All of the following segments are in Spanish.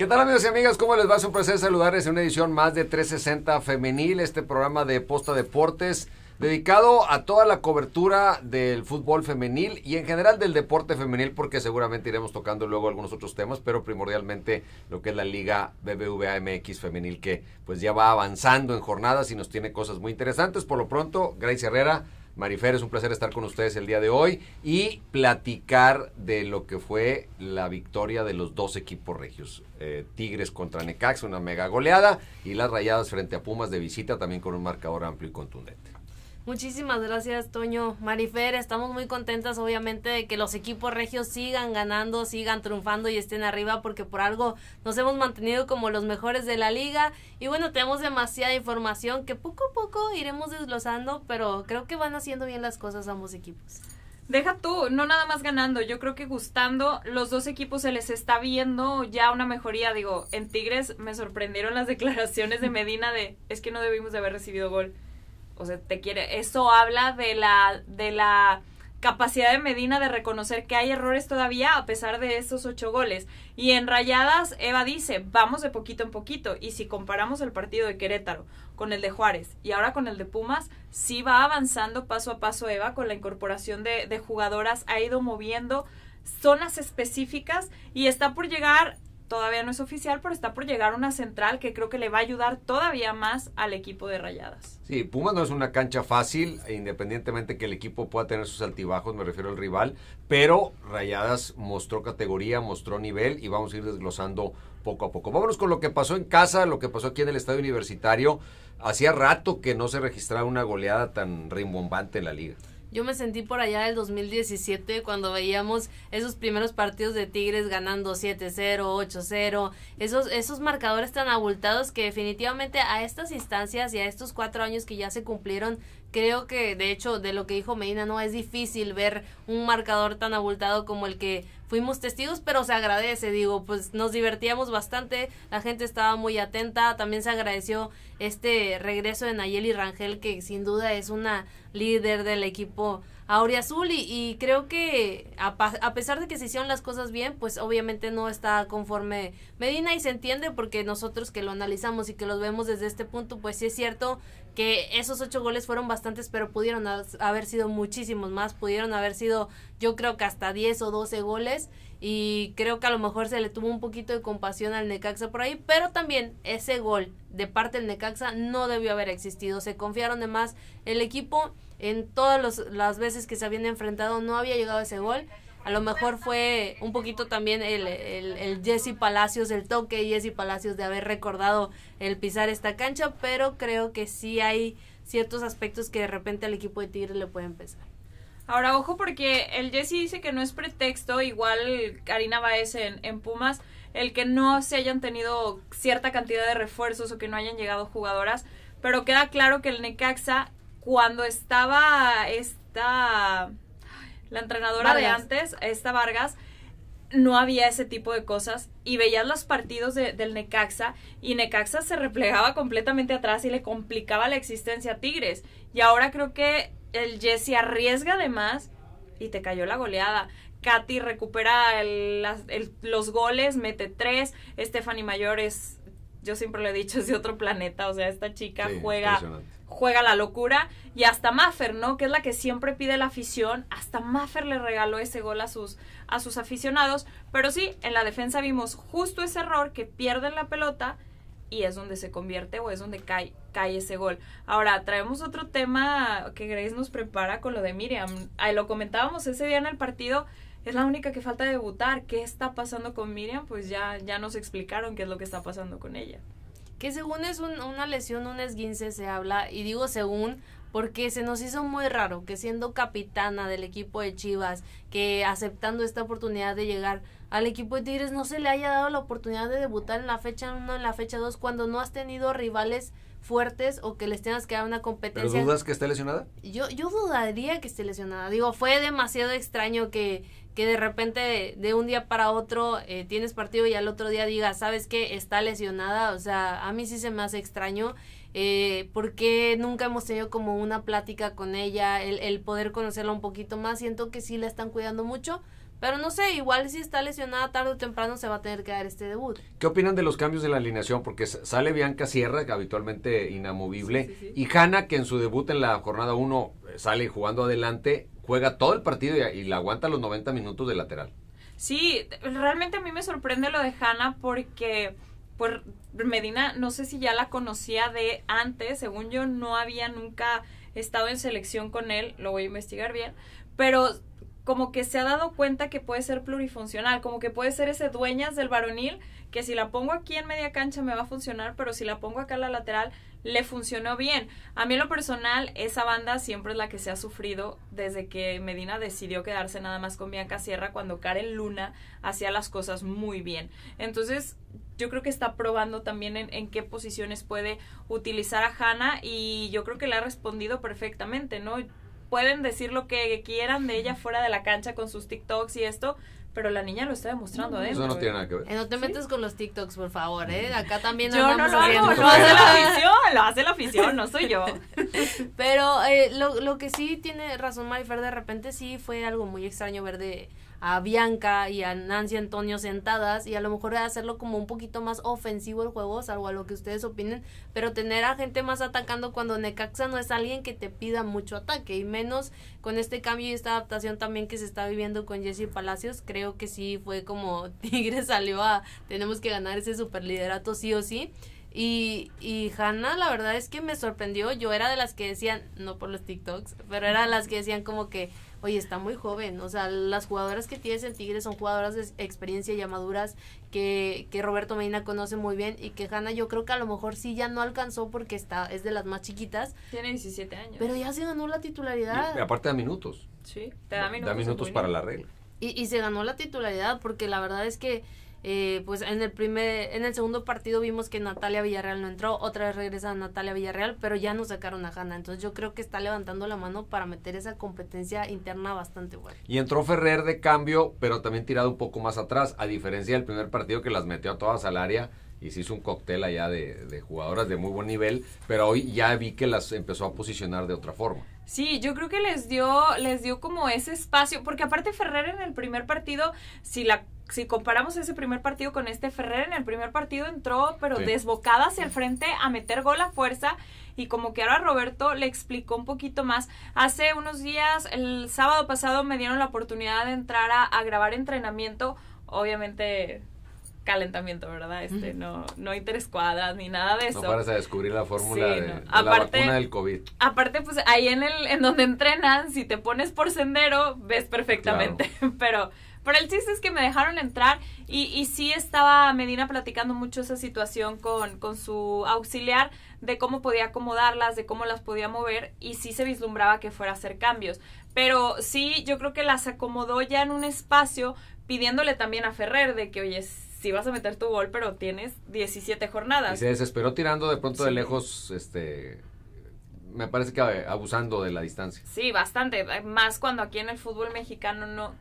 ¿Qué tal amigos y amigas? ¿Cómo les va? Es un placer saludarles en una edición más de 360 Femenil, este programa de Posta Deportes dedicado a toda la cobertura del fútbol femenil y en general del deporte femenil, porque seguramente iremos tocando luego algunos otros temas, pero primordialmente lo que es la Liga BBVA MX femenil, que pues ya va avanzando en jornadas y nos tiene cosas muy interesantes. Por lo pronto, Grace Herrera, Marifer, es un placer estar con ustedes el día de hoy y platicar de lo que fue la victoria de los dos equipos regios. Eh, Tigres contra Necax, una mega goleada, y las rayadas frente a Pumas de visita también con un marcador amplio y contundente. Muchísimas gracias, Toño. Marifer, estamos muy contentas, obviamente, de que los equipos regios sigan ganando, sigan triunfando y estén arriba, porque por algo nos hemos mantenido como los mejores de la liga. Y bueno, tenemos demasiada información que poco a poco iremos desglosando, pero creo que van haciendo bien las cosas ambos equipos. Deja tú, no nada más ganando, yo creo que gustando, los dos equipos se les está viendo ya una mejoría. Digo, en Tigres me sorprendieron las declaraciones de Medina de es que no debimos de haber recibido gol te quiere. Eso habla de la, de la capacidad de Medina de reconocer que hay errores todavía a pesar de esos ocho goles. Y en rayadas, Eva dice, vamos de poquito en poquito. Y si comparamos el partido de Querétaro con el de Juárez y ahora con el de Pumas, sí va avanzando paso a paso Eva con la incorporación de, de jugadoras, ha ido moviendo zonas específicas y está por llegar todavía no es oficial, pero está por llegar una central que creo que le va a ayudar todavía más al equipo de Rayadas. Sí, Pumas no es una cancha fácil, e independientemente que el equipo pueda tener sus altibajos, me refiero al rival, pero Rayadas mostró categoría, mostró nivel y vamos a ir desglosando poco a poco. Vámonos con lo que pasó en casa, lo que pasó aquí en el Estadio Universitario. Hacía rato que no se registraba una goleada tan rimbombante en la liga. Yo me sentí por allá del 2017 cuando veíamos esos primeros partidos de Tigres ganando 7-0, 8-0, esos, esos marcadores tan abultados que definitivamente a estas instancias y a estos cuatro años que ya se cumplieron, creo que de hecho de lo que dijo Medina, no es difícil ver un marcador tan abultado como el que fuimos testigos, pero se agradece, digo, pues nos divertíamos bastante, la gente estaba muy atenta, también se agradeció este regreso de Nayeli Rangel, que sin duda es una líder del equipo Auriazul y, y creo que a, a, pesar de que se hicieron las cosas bien, pues obviamente no está conforme Medina y se entiende porque nosotros que lo analizamos y que los vemos desde este punto, pues sí es cierto que esos ocho goles fueron bastantes, pero pudieron haber sido muchísimos más, pudieron haber sido yo creo que hasta 10 o 12 goles y creo que a lo mejor se le tuvo un poquito de compasión al Necaxa por ahí, pero también ese gol de parte del Necaxa no debió haber existido, se confiaron de más el equipo en todas las veces que se habían enfrentado no había llegado ese gol. A lo mejor fue un poquito también el, el, el Jesse Palacios, el toque Jesse Palacios de haber recordado el pisar esta cancha, pero creo que sí hay ciertos aspectos que de repente al equipo de Tigres le pueden pesar. Ahora, ojo, porque el Jesse dice que no es pretexto, igual Karina Baez en, Pumas, el que no se hayan tenido cierta cantidad de refuerzos o que no hayan llegado jugadoras, pero queda claro que el Necaxa, cuando estaba esta, la entrenadora de antes, esta Vargas, no había ese tipo de cosas y veías los partidos del Necaxa y Necaxa se replegaba completamente atrás y le complicaba la existencia a Tigres. Y ahora creo que el Jesse arriesga además y te cayó la goleada. Katy recupera los goles, mete tres. Stephanie Mayor es, yo siempre lo he dicho, es de otro planeta. O sea, esta chica juega, juega la locura. Y hasta Maffer, ¿no? Que es la que siempre pide la afición. Hasta Maffer le regaló ese gol a sus, a sus aficionados. Pero sí, en la defensa vimos justo ese error que pierden la pelota y es donde se convierte o es donde cae, cae ese gol. Ahora, traemos otro tema que Grace nos prepara con lo de Miriam. lo comentábamos ese día en el partido. Es la única que falta debutar. ¿Qué está pasando con Miriam? Pues ya, ya nos explicaron qué es lo que está pasando con ella. Que según es una lesión, un esguince se habla, y digo según porque se nos hizo muy raro que siendo capitana del equipo de Chivas, que aceptando esta oportunidad de llegar al equipo de Tigres no se le haya dado la oportunidad de debutar en la fecha 1, en la fecha 2, cuando no has tenido rivales fuertes o que les tengas que dar una competencia. ¿Pero dudas que esté lesionada? Yo, yo dudaría que esté lesionada. Digo, fue demasiado extraño que, que de repente de, un día para otro eh, tienes partido y al otro día digas, ¿sabes qué? Está lesionada. O sea, a mí sí se me hace extraño. Eh, porque nunca hemos tenido como una plática con ella, el, el poder conocerla un poquito más. Siento que sí la están cuidando mucho pero no sé, igual si está lesionada tarde o temprano se va a tener que dar este debut. ¿Qué opinan de los cambios de la alineación? Porque sale Bianca Sierra, que habitualmente inamovible, y Hanna, que en su debut en la jornada 1 eh, sale jugando adelante, juega todo el partido y, la aguanta los 90 minutos de lateral. Sí, realmente a mí me sorprende lo de Hanna porque pues Medina, no sé si ya la conocía de antes, según yo no había nunca estado en selección con él, lo voy a investigar bien, pero como que se ha dado cuenta que puede ser plurifuncional, como que puede ser ese dueñas del varonil, que si la pongo aquí en media cancha me va a funcionar, pero si la pongo acá en la lateral le funcionó bien. A mí en lo personal, esa banda siempre es la que se ha sufrido desde que Medina decidió quedarse nada más con Bianca Sierra cuando Karen Luna hacía las cosas muy bien. Entonces, yo creo que está probando también en, en, qué posiciones puede utilizar a Hannah y yo creo que le ha respondido perfectamente, ¿no? pueden decir lo que quieran de ella fuera de la cancha con sus TikToks y esto, pero la niña lo está demostrando ¿eh? Eso no tiene nada que ver. Eh, no te metes con los TikToks, por favor, ¿eh? Acá también Yo no lo hago, lo hace la afición, lo hace la afición, no soy yo. pero eh, lo, lo que sí tiene razón Marifer, de repente sí fue algo muy extraño ver de a Bianca y a Nancy Antonio sentadas y a lo mejor hacerlo como un poquito más ofensivo el juego, salvo a lo que ustedes opinen, pero tener a gente más atacando cuando Necaxa no es alguien que te pida mucho ataque y menos con este cambio y esta adaptación también que se está viviendo con Jesse Palacios, creo que sí fue como Tigre salió a tenemos que ganar ese superliderato sí o sí. Y, y Hannah, la verdad es que me sorprendió. Yo era de las que decían, no por los TikToks, pero era de las que decían como que oye, está muy joven. O sea, las jugadoras que tienes el Tigre son jugadoras de experiencia y maduras que, que Roberto Medina conoce muy bien y que Hanna yo creo que a lo mejor sí ya no alcanzó porque está es de las más chiquitas. Tiene 17 años. Pero ya se ganó la titularidad. aparte da minutos. Sí, te da minutos. Da minutos para la regla. Y, y se ganó la titularidad porque la verdad es que eh, pues en el primer, en el segundo partido vimos que Natalia Villarreal no entró, otra vez regresa Natalia Villarreal, pero ya no sacaron a Hanna, entonces yo creo que está levantando la mano para meter esa competencia interna bastante buena. Y entró Ferrer de cambio, pero también tirado un poco más atrás, a diferencia del primer partido que las metió a todas al área y se hizo un cóctel allá de, de jugadoras de muy buen nivel, pero hoy ya vi que las empezó a posicionar de otra forma. Sí, yo creo que les dio, les dio como ese espacio, porque aparte Ferrer en el primer partido, si la si comparamos ese primer partido con este Ferrer, en el primer partido entró, pero desbocada hacia el frente a meter gol a fuerza. Y como que ahora Roberto le explicó un poquito más. Hace unos días, el sábado pasado, me dieron la oportunidad de entrar a, grabar entrenamiento. Obviamente calentamiento, ¿verdad? Este, no, no hay tres cuadras ni nada de eso. No paras a descubrir la fórmula de, la vacuna del COVID. Aparte, pues ahí en el, en donde entrenan, si te pones por sendero, ves perfectamente. Pero pero el chiste es que me dejaron entrar y, y sí estaba Medina platicando mucho esa situación con, con su auxiliar de cómo podía acomodarlas, de cómo las podía mover y sí se vislumbraba que fuera a hacer cambios. Pero sí, yo creo que las acomodó ya en un espacio pidiéndole también a Ferrer de que, oye, si vas a meter tu gol, pero tienes 17 jornadas. Y se desesperó tirando de pronto de lejos, este, me parece que abusando de la distancia. Sí, bastante, más cuando aquí en el fútbol mexicano no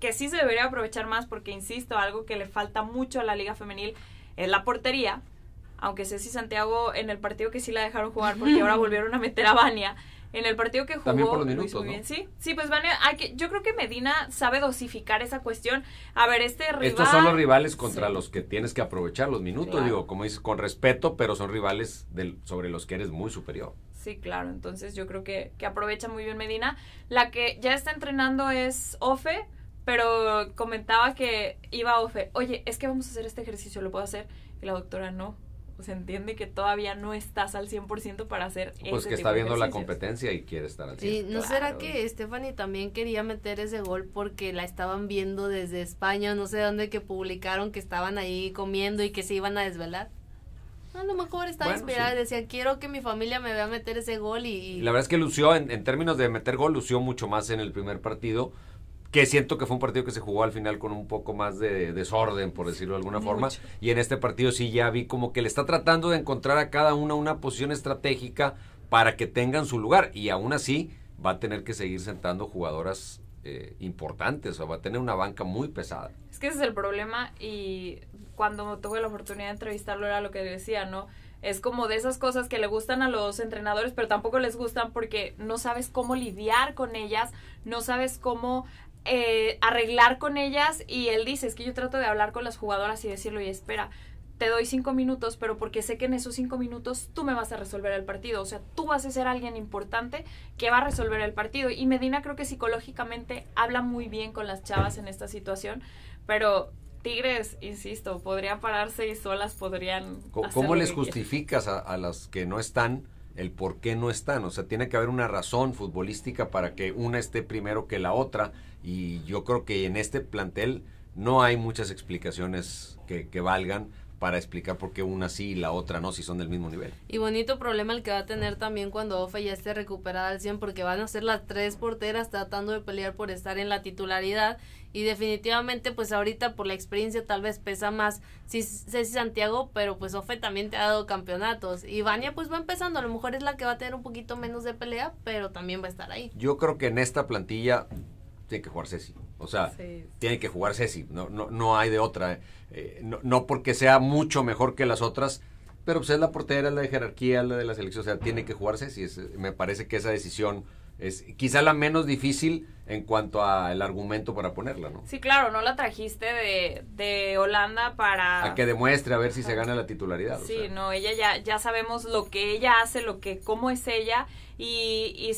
que sí se debería aprovechar más porque, insisto, algo que le falta mucho a la liga femenil es la portería. Aunque sé si Santiago en el partido que sí la dejaron jugar porque ahora volvieron a meter a Vania, En el partido que jugó También por los minutos, Sí, sí, pues Vania, hay que, yo creo que Medina sabe dosificar esa cuestión. A ver, este rival... Estos son los rivales contra los que tienes que aprovechar los minutos, digo, como dices, con respeto, pero son rivales del, sobre los que eres muy superior. Sí, claro, entonces yo creo que, que aprovecha muy bien Medina. La que ya está entrenando es Ofe, pero comentaba que iba a Ofe, oye, es que vamos a hacer este ejercicio, ¿lo puedo hacer? Y la doctora, no. Se entiende que todavía no estás al 100% para hacer pues Pues que está viendo la competencia y quiere estar al 100%. ¿no será que Stephanie también quería meter ese gol porque la estaban viendo desde España, no sé dónde, que publicaron que estaban ahí comiendo y que se iban a desvelar? a lo mejor estaba inspirada decía, quiero que mi familia me vea meter ese gol y... La verdad es que lució, en, términos de meter gol, lució mucho más en el primer partido, que siento que fue un partido que se jugó al final con un poco más de desorden, por decirlo de alguna forma. Y en este partido sí ya vi como que le está tratando de encontrar a cada una una posición estratégica para que tengan su lugar. Y aún así va a tener que seguir sentando jugadoras eh, importantes, o va a tener una banca muy pesada. Es que ese es el problema y cuando tuve la oportunidad de entrevistarlo era lo que decía, ¿no? es como de esas cosas que le gustan a los entrenadores, pero tampoco les gustan porque no sabes cómo lidiar con ellas, no sabes cómo eh, arreglar con ellas y él dice, es que yo trato de hablar con las jugadoras y decirlo y espera, te doy cinco minutos, pero porque sé que en esos cinco minutos tú me vas a resolver el partido. O sea, tú vas a ser alguien importante que va a resolver el partido. Y Medina creo que psicológicamente habla muy bien con las chavas en esta situación, pero Tigres, insisto, podrían pararse y solas podrían... ¿Cómo, les justificas a, las que no están? el por qué no están. O sea, tiene que haber una razón futbolística para que una esté primero que la otra. Y yo creo que en este plantel no hay muchas explicaciones que, que valgan para explicar por qué una sí y la otra no, si son del mismo nivel. Y bonito problema el que va a tener también cuando Ofe ya esté recuperada al 100, porque van a ser las tres porteras tratando de pelear por estar en la titularidad. Y definitivamente, pues ahorita por la experiencia tal vez pesa más Ceci Santiago, pero pues Ofe también te ha dado campeonatos. Y Vania pues va empezando, a lo mejor es la que va a tener un poquito menos de pelea, pero también va a estar ahí. Yo creo que en esta plantilla tiene que jugar Ceci. O sea, tiene que jugar Ceci, no, no, no hay de otra. Eh, no, porque sea mucho mejor que las otras, pero pues es la portera, es la de jerarquía, la de la selección, o sea, tiene que jugar Ceci. me parece que esa decisión es quizá la menos difícil en cuanto al argumento para ponerla, ¿no? Sí, claro, no la trajiste de, de Holanda para... A que demuestre a ver si se gana la titularidad. Sí, no, ella ya, ya sabemos lo que ella hace, lo que, cómo es ella, y, y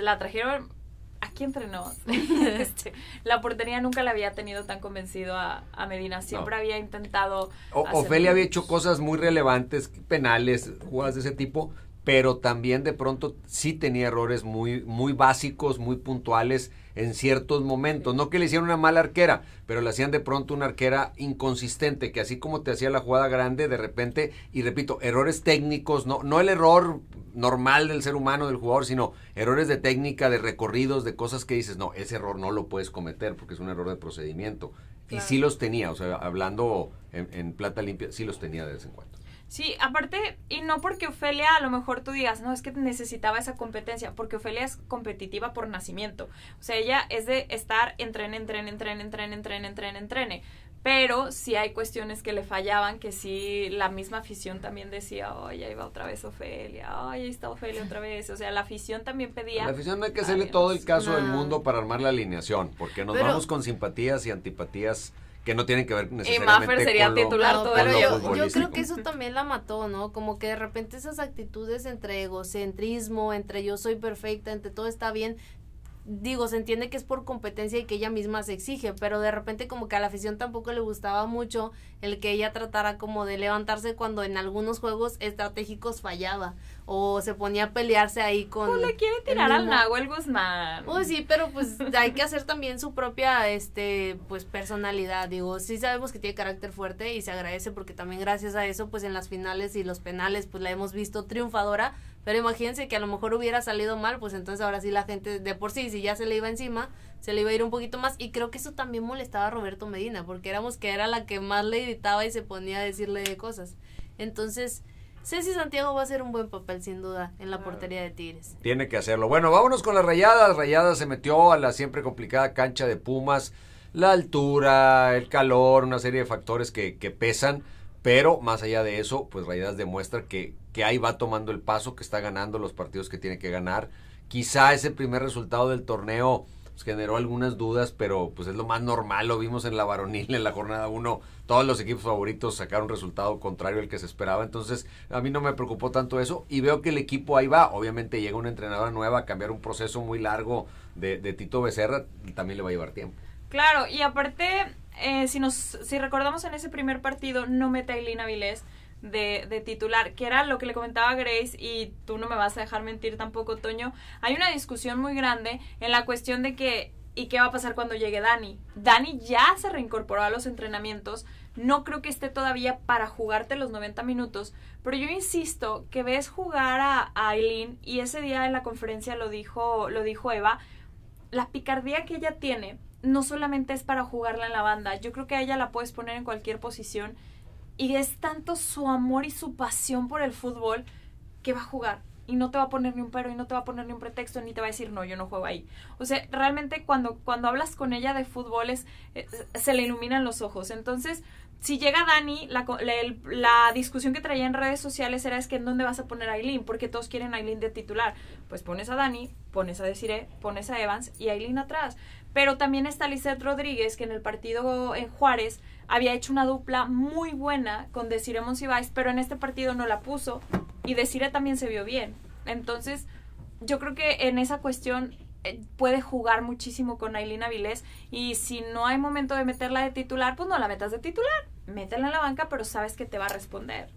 la trajeron ¿A quién entrenó? Este, la portería nunca la había tenido tan convencido a, Medina. Siempre había intentado. O, Ofelia había hecho cosas muy relevantes, penales, jugadas de ese tipo, pero también de pronto sí tenía errores muy, muy básicos, muy puntuales en ciertos momentos. No que le hicieran una mala arquera, pero le hacían de pronto una arquera inconsistente, que así como te hacía la jugada grande, de repente, y repito, errores técnicos, no, no el error normal del ser humano, del jugador, sino errores de técnica, de recorridos, de cosas que dices, no, ese error no lo puedes cometer porque es un error de procedimiento. Y sí los tenía, o sea, hablando en, en plata limpia, sí los tenía de vez en cuando. Sí, aparte, y no porque Ofelia a lo mejor tú digas, no, es que necesitaba esa competencia, porque Ofelia es competitiva por nacimiento. O sea, ella es de estar entrene, entrene, entrene, entrene, entrene, entrene, entrene. Pero si hay cuestiones que le fallaban, que sí la misma afición también decía, ay, ahí va otra vez Ofelia, ay, ahí está Ofelia otra vez. O sea, la afición también pedía... la afición no hay que hacerle todo el caso del mundo para armar la alineación, porque nos vamos con simpatías y antipatías que no tienen que ver necesariamente y Maffer sería titular todo yo, yo, creo que eso también la mató, ¿no? Como que de repente esas actitudes entre egocentrismo, entre yo soy perfecta, entre todo está bien, digo, se entiende que es por competencia y que ella misma se exige, pero de repente como que a la afición tampoco le gustaba mucho el que ella tratara como de levantarse cuando en algunos juegos estratégicos fallaba o se ponía a pelearse ahí con... O pues le quiere tirar al el Guzmán. Uy, oh, sí, pero pues hay que hacer también su propia, este, pues personalidad, digo, sí sabemos que tiene carácter fuerte y se agradece porque también gracias a eso, pues en las finales y los penales, pues la hemos visto triunfadora, pero imagínense que a lo mejor hubiera salido mal, pues entonces ahora sí la gente de por sí, si ya se le iba encima, se le iba a ir un poquito más. Y creo que eso también molestaba a Roberto Medina, porque éramos que era la que más le editaba y se ponía a decirle cosas. Entonces, Ceci Santiago va a hacer un buen papel, sin duda, en la portería de Tigres. Tiene que hacerlo. Bueno, vámonos con las rayadas. Rayadas se metió a la siempre complicada cancha de Pumas. La altura, el calor, una serie de factores que, que pesan pero más allá de eso, pues realidad demuestra que, que ahí va tomando el paso, que está ganando los partidos que tiene que ganar. Quizá ese primer resultado del torneo pues, generó algunas dudas, pero pues es lo más normal, lo vimos en la varonil, en la jornada 1, todos los equipos favoritos sacaron resultado contrario al que se esperaba, entonces a mí no me preocupó tanto eso y veo que el equipo ahí va, obviamente llega una entrenadora nueva a cambiar un proceso muy largo de, de Tito Becerra, también le va a llevar tiempo. Claro, y aparte eh, si, si recordamos en ese primer partido, no mete a Eileen Avilés de, titular, que era lo que le comentaba Grace, y tú no me vas a dejar mentir tampoco, Toño. Hay una discusión muy grande en la cuestión de que, ¿y qué va a pasar cuando llegue Dani? Dani ya se reincorporó a los entrenamientos, no creo que esté todavía para jugarte los 90 minutos, pero yo insisto que ves jugar a, Eileen y ese día en la conferencia lo dijo, lo dijo Eva, la picardía que ella tiene no solamente es para jugarla en la banda, yo creo que a ella la puedes poner en cualquier posición y es tanto su amor y su pasión por el fútbol que va a jugar y no te va a poner ni un pero y no te va a poner ni un pretexto ni te va a decir no, yo no juego ahí. O sea, realmente cuando, cuando hablas con ella de fútbol eh, se le iluminan los ojos. Entonces, si llega Dani, la, discusión que traía en redes sociales era es que en dónde vas a poner a Aileen, porque todos quieren a Aileen de titular. Pues pones a Dani, pones a Desiree, pones a Evans y Aileen atrás. Pero también está Lizeth Rodríguez, que en el partido en Juárez había hecho una dupla muy buena con Desiree Monsiváis, pero en este partido no la puso y Desiree también se vio bien. Entonces, yo creo que en esa cuestión eh, puede jugar muchísimo con Ailina Vilés y si no hay momento de meterla de titular, pues no la metas de titular, métela en la banca, pero sabes que te va a responder.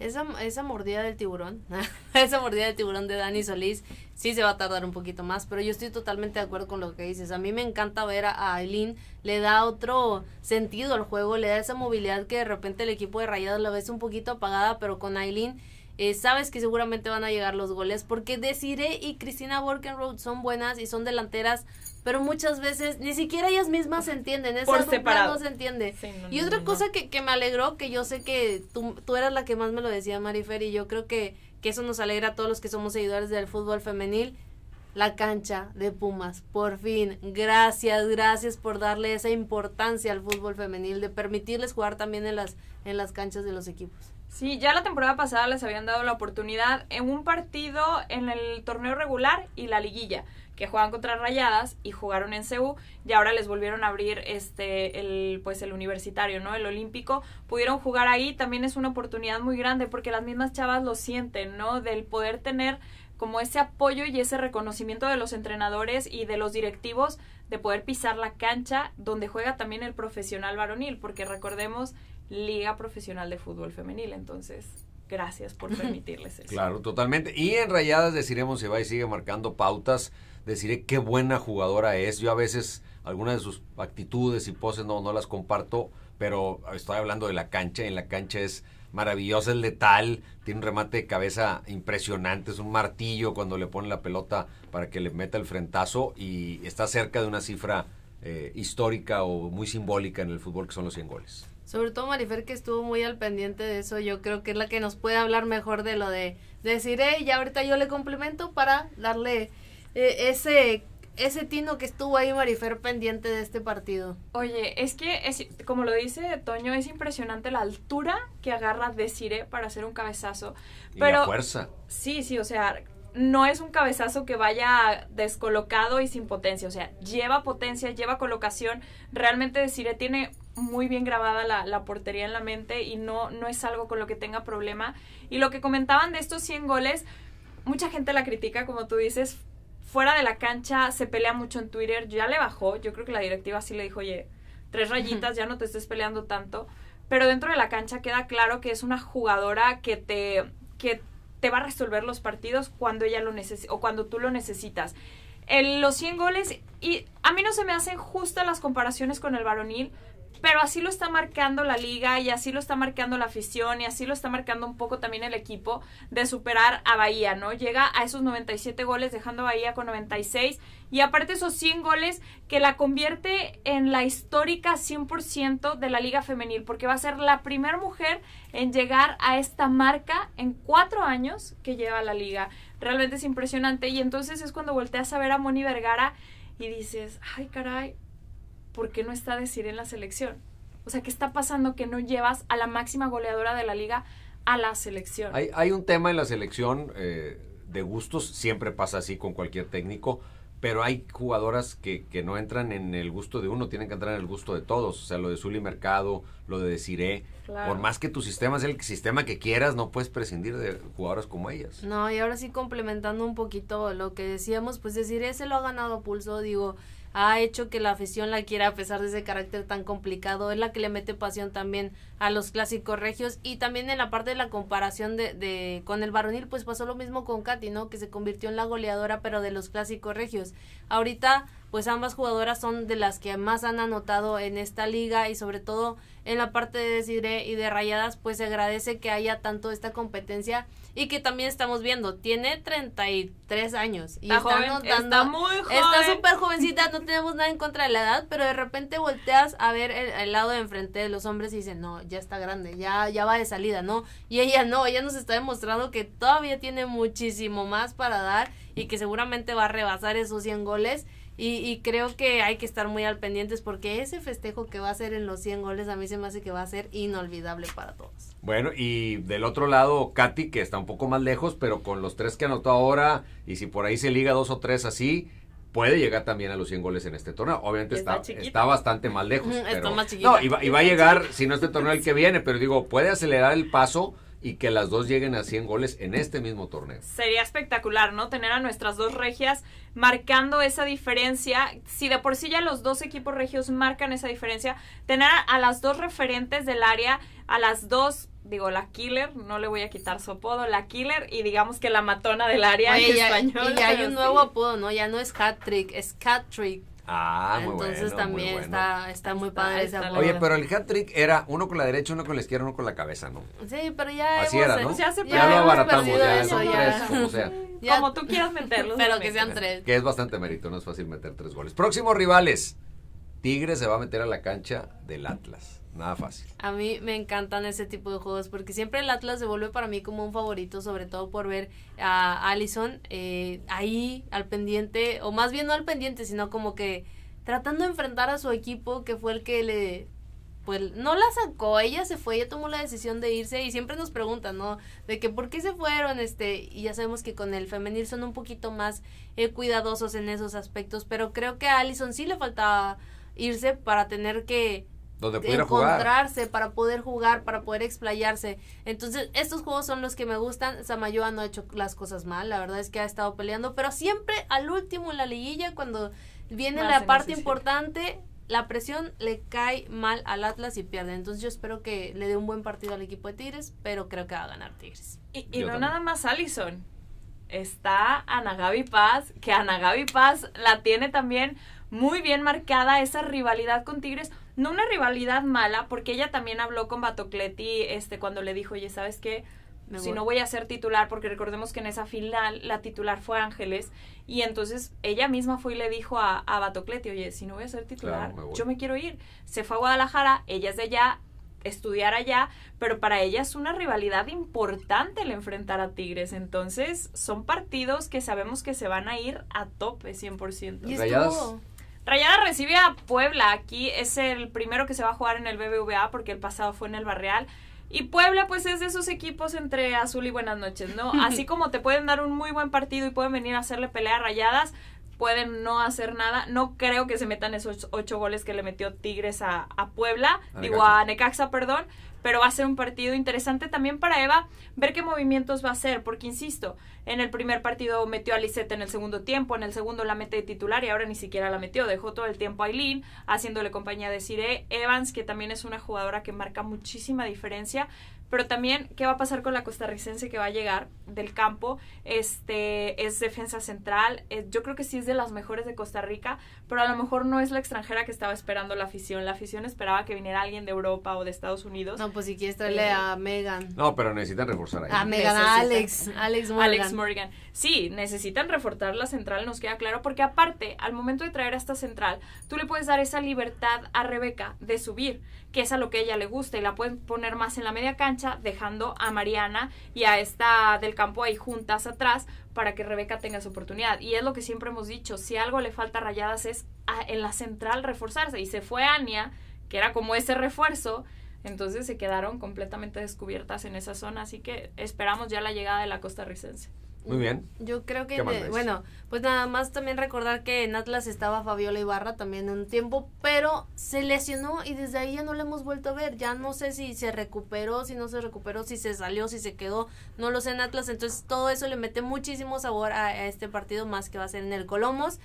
Esa, esa mordida del tiburón, esa mordida del tiburón de Dani Solís, sí se va a tardar un poquito más, pero yo estoy totalmente de acuerdo con lo que dices. A mí me encanta ver a Aileen, le da otro sentido al juego, le da esa movilidad que de repente el equipo de Rayados la ves un poquito apagada, pero con Aileen eh, sabes que seguramente van a llegar los goles, porque Desiree y Cristina Road son buenas y son delanteras pero muchas veces ni siquiera ellas mismas se entienden, eso Por no se entiende. y otra cosa que, me alegró, que yo sé que tú, eras la que más me lo decía, Marifer, y yo creo que, que eso nos alegra a todos los que somos seguidores del fútbol femenil, la cancha de Pumas, por fin. Gracias, gracias por darle esa importancia al fútbol femenil, de permitirles jugar también en las, en las canchas de los equipos. Sí, ya la temporada pasada les habían dado la oportunidad en un partido en el torneo regular y la liguilla que juegan contra Rayadas y jugaron en CEU y ahora les volvieron a abrir este el pues el universitario, ¿no? El olímpico, pudieron jugar ahí, también es una oportunidad muy grande porque las mismas chavas lo sienten, ¿no? Del poder tener como ese apoyo y ese reconocimiento de los entrenadores y de los directivos de poder pisar la cancha donde juega también el profesional varonil, porque recordemos Liga Profesional de Fútbol Femenil, entonces gracias por permitirles eso. Claro, totalmente. Y en Rayadas deciremos si va y sigue marcando pautas deciré qué buena jugadora es. Yo a veces algunas de sus actitudes y poses no, no las comparto, pero estoy hablando de la cancha y en la cancha es maravillosa, es letal, tiene un remate de cabeza impresionante, es un martillo cuando le pone la pelota para que le meta el frentazo y está cerca de una cifra eh, histórica o muy simbólica en el fútbol que son los 100 goles. Sobre todo Marifer que estuvo muy al pendiente de eso, yo creo que es la que nos puede hablar mejor de lo de, de decir, hey, ahorita yo le complemento para darle e, ese ese tino que estuvo ahí Marifer pendiente de este partido. Oye, es que como lo dice Toño, es impresionante la altura que agarra Desire para hacer un cabezazo. Pero, la fuerza. Sí, sí, o sea, no es un cabezazo que vaya descolocado y sin potencia. O sea, lleva potencia, lleva colocación. Realmente Desire tiene muy bien grabada la, portería en la mente y no, no es algo con lo que tenga problema. Y lo que comentaban de estos 100 goles, mucha gente la critica, como tú dices, fuera de la cancha se pelea mucho en Twitter, ya le bajó, yo creo que la directiva sí le dijo, oye, tres rayitas, ya no te estés peleando tanto, pero dentro de la cancha queda claro que es una jugadora que te, que te va a resolver los partidos cuando ella lo necesita o cuando tú lo necesitas. los 100 goles, y a mí no se me hacen justas las comparaciones con el varonil, pero así lo está marcando la liga y así lo está marcando la afición y así lo está marcando un poco también el equipo de superar a Bahía, ¿no? Llega a esos 97 goles dejando a Bahía con 96 y aparte esos 100 goles que la convierte en la histórica 100% de la liga femenil porque va a ser la primera mujer en llegar a esta marca en cuatro años que lleva la liga. Realmente es impresionante y entonces es cuando volteas a ver a Moni Vergara y dices, ay caray, ¿por qué no está decir en la selección? O sea, ¿qué está pasando que no llevas a la máxima goleadora de la liga a la selección? Hay, un tema en la selección eh, de gustos, siempre pasa así con cualquier técnico, pero hay jugadoras que, no entran en el gusto de uno, tienen que entrar en el gusto de todos. O sea, lo de Zuli Mercado, lo de Desiré. Por más que tu sistema sea el sistema que quieras, no puedes prescindir de jugadoras como ellas. No, y ahora sí complementando un poquito lo que decíamos, pues Desiré se lo ha ganado pulso, digo ha hecho que la afición la quiera a pesar de ese carácter tan complicado. Es la que le mete pasión también a los clásicos regios. Y también en la parte de la comparación de, de con el varonil, pues pasó lo mismo con Katy, ¿no? Que se convirtió en la goleadora, pero de los clásicos regios. Ahorita pues ambas jugadoras son de las que más han anotado en esta liga y sobre todo en la parte de Desiree y de Rayadas, pues se agradece que haya tanto esta competencia y que también estamos viendo, tiene 33 años y está, está muy Está súper jovencita, no tenemos nada en contra de la edad, pero de repente volteas a ver el, lado de enfrente de los hombres y dicen, no, ya está grande, ya, ya va de salida, ¿no? Y ella no, ella nos está demostrando que todavía tiene muchísimo más para dar y que seguramente va a rebasar esos 100 goles y, creo que hay que estar muy al pendientes porque ese festejo que va a ser en los 100 goles a mí se me hace que va a ser inolvidable para todos. Bueno, y del otro lado, Katy, que está un poco más lejos, pero con los tres que anotó ahora, y si por ahí se liga dos o tres así, puede llegar también a los 100 goles en este torneo. Obviamente está, está, bastante más lejos. No, y va, y va a llegar, si no este torneo el que viene, pero digo, puede acelerar el paso y que las dos lleguen a 100 goles en este mismo torneo. Sería espectacular, ¿no? Tener a nuestras dos regias marcando esa diferencia. Si de por sí ya los dos equipos regios marcan esa diferencia, tener a las dos referentes del área, a las dos digo, la killer, no le voy a quitar su apodo, la killer y digamos que la matona del área en español. Y ya hay un nuevo apodo, ¿no? Ya no es hat trick, es cat trick. Ah, muy Entonces también está, está muy padre esa esa Oye, pero el hat trick era uno con la derecha, uno con la izquierda, uno con la cabeza, ¿no? Sí, pero ya. Así era, ¿no? Ya, se ya, ya lo abaratamos, ya son ya. tres, como sea. Como tú quieras meterlos. pero que sean tres. Que es bastante mérito, no es fácil meter tres goles. Próximos rivales. Tigre se va a meter a la cancha del Atlas nada fácil. A mí me encantan ese tipo de juegos porque siempre el Atlas se vuelve para mí como un favorito, sobre todo por ver a Allison eh, ahí al pendiente, o más bien no al pendiente, sino como que tratando de enfrentar a su equipo que fue el que le... Pues no la sacó, ella se fue, ella tomó la decisión de irse y siempre nos preguntan, ¿no? De que por qué se fueron, este, y ya sabemos que con el femenil son un poquito más eh, cuidadosos en esos aspectos, pero creo que a Allison sí le faltaba irse para tener que donde pudiera encontrarse para poder jugar, para poder explayarse. Entonces, estos juegos son los que me gustan. Samayoa no ha hecho las cosas mal, la verdad es que ha estado peleando, pero siempre al último en la liguilla, cuando viene la parte importante, la presión le cae mal al Atlas y pierde. Entonces, yo espero que le dé un buen partido al equipo de Tigres, pero creo que va a ganar Tigres. Y, no nada más Allison. Está Ana Gaby Paz, que Ana Gaby Paz la tiene también muy bien marcada esa rivalidad con Tigres no una rivalidad mala, porque ella también habló con Batocletti este, cuando le dijo, oye, ¿sabes qué? si no voy a ser titular, porque recordemos que en esa final la titular fue Ángeles, y entonces ella misma fue y le dijo a, Batocleti, Batocletti, oye, si no voy a ser titular, yo me quiero ir. Se fue a Guadalajara, ella es de allá, estudiar allá, pero para ella es una rivalidad importante el enfrentar a Tigres. Entonces, son partidos que sabemos que se van a ir a tope 100%. ¿Y Rayada recibe a Puebla. Aquí es el primero que se va a jugar en el BBVA porque el pasado fue en el Barreal. Y Puebla, pues es de esos equipos entre azul y buenas noches, ¿no? Así como te pueden dar un muy buen partido y pueden venir a hacerle pelea a rayadas, pueden no hacer nada. No creo que se metan esos ocho goles que le metió Tigres a, Puebla, digo a Necaxa, perdón pero va a ser un partido interesante también para Eva ver qué movimientos va a hacer, porque insisto, en el primer partido metió a Lisette en el segundo tiempo, en el segundo la mete de titular y ahora ni siquiera la metió, dejó todo el tiempo a Aileen, haciéndole compañía de Cire Evans, que también es una jugadora que marca muchísima diferencia, pero también qué va a pasar con la costarricense que va a llegar del campo, este es defensa central, eh, yo creo que sí es de las mejores de Costa Rica, pero a lo mejor no es la extranjera que estaba esperando la afición, la afición esperaba que viniera alguien de Europa o de Estados Unidos. No, pues si quieres traerle a Megan. No, pero necesitan reforzar A ah, Megan, Alex, Alex Morgan. Alex Sí, necesitan reforzar la central, nos queda claro, porque aparte, al momento de traer a esta central, tú le puedes dar esa libertad a Rebeca de subir, que es a lo que ella le gusta, y la pueden poner más en la media cancha, dejando a Mariana y a esta del campo ahí juntas atrás, para que Rebeca tenga su oportunidad. Y es lo que siempre hemos dicho, si algo le falta a Rayadas es en la central reforzarse. Y se fue Ania, que era como ese refuerzo, entonces se quedaron completamente descubiertas en esa zona, así que esperamos ya la llegada de la costarricense. Muy bien. Yo creo que, bueno, pues nada más también recordar que en Atlas estaba Fabiola Ibarra también un tiempo, pero se lesionó y desde ahí ya no la hemos vuelto a ver. Ya no sé si se recuperó, si no se recuperó, si se salió, si se quedó, no lo sé en Atlas. Entonces todo eso le mete muchísimo sabor a, a este partido más que va a ser en el Colomos.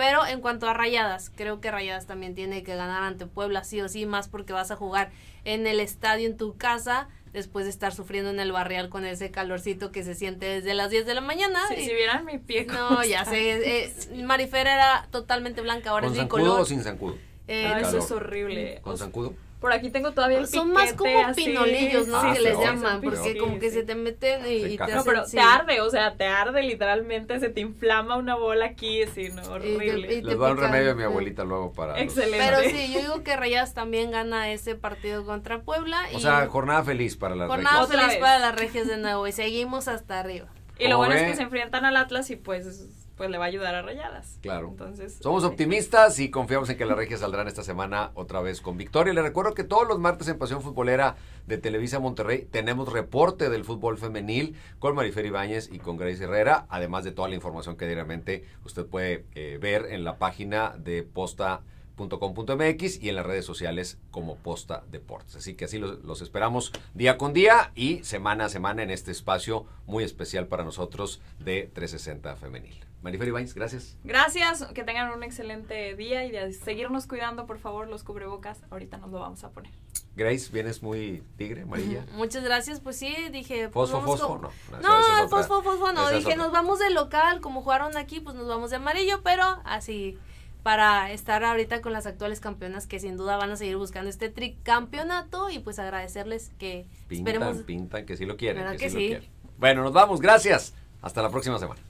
Pero en cuanto a Rayadas, creo que Rayadas también tiene que ganar ante Puebla, sí o sí, más porque vas a jugar en el estadio, en tu casa, después de estar sufriendo en el barrial con ese calorcito que se siente desde las 10 de la mañana. si vieran mi pie. No, ya sé. Eh, eh, era totalmente blanca, ahora es bicolor. color. sin zancudo? Eh, eso es horrible. ¿Con zancudo? Por aquí tengo todavía el Son más como pinolillos, ¿no? que les llaman, porque como que se te meten y, te No, pero te arde, o sea, te arde literalmente, se te inflama una bola aquí, sí, Horrible. les doy un remedio a mi abuelita luego para... Excelente. Pero sí, yo digo que Rayas también gana ese partido contra Puebla. O sea, jornada feliz para las regias. Jornada feliz para las regias de nuevo y seguimos hasta arriba. Y lo bueno es que se enfrentan al Atlas y pues pues le va a ayudar a Rayadas. Claro. Entonces, somos este, optimistas y confiamos en que las regias saldrán esta semana otra vez con victoria. Le recuerdo que todos los martes en Pasión Futbolera de Televisa Monterrey tenemos reporte del fútbol femenil con Marifer Ibáñez y con Grace Herrera, además de toda la información que diariamente usted puede eh, ver en la página de posta.com.mx y en las redes sociales como Posta Deportes. Así que así los, los, esperamos día con día y semana a semana en este espacio muy especial para nosotros de 360 Femenil. Marifer Vines, gracias. Gracias, que tengan un excelente día y de seguirnos cuidando, por favor, los cubrebocas. Ahorita nos lo vamos a poner. Grace, vienes muy tigre, amarilla. Muchas gracias, pues sí, dije. fosfo, fosfo, no. No, no fosfo, fosfo, no. Dije, nos vamos de local, como jugaron aquí, pues nos vamos de amarillo, pero así para estar ahorita con las actuales campeonas que sin duda van a seguir buscando este tricampeonato y pues agradecerles que pintan, pintan que sí lo quieren. Que sí. Lo quieren. Bueno, nos vamos, gracias. Hasta la próxima semana.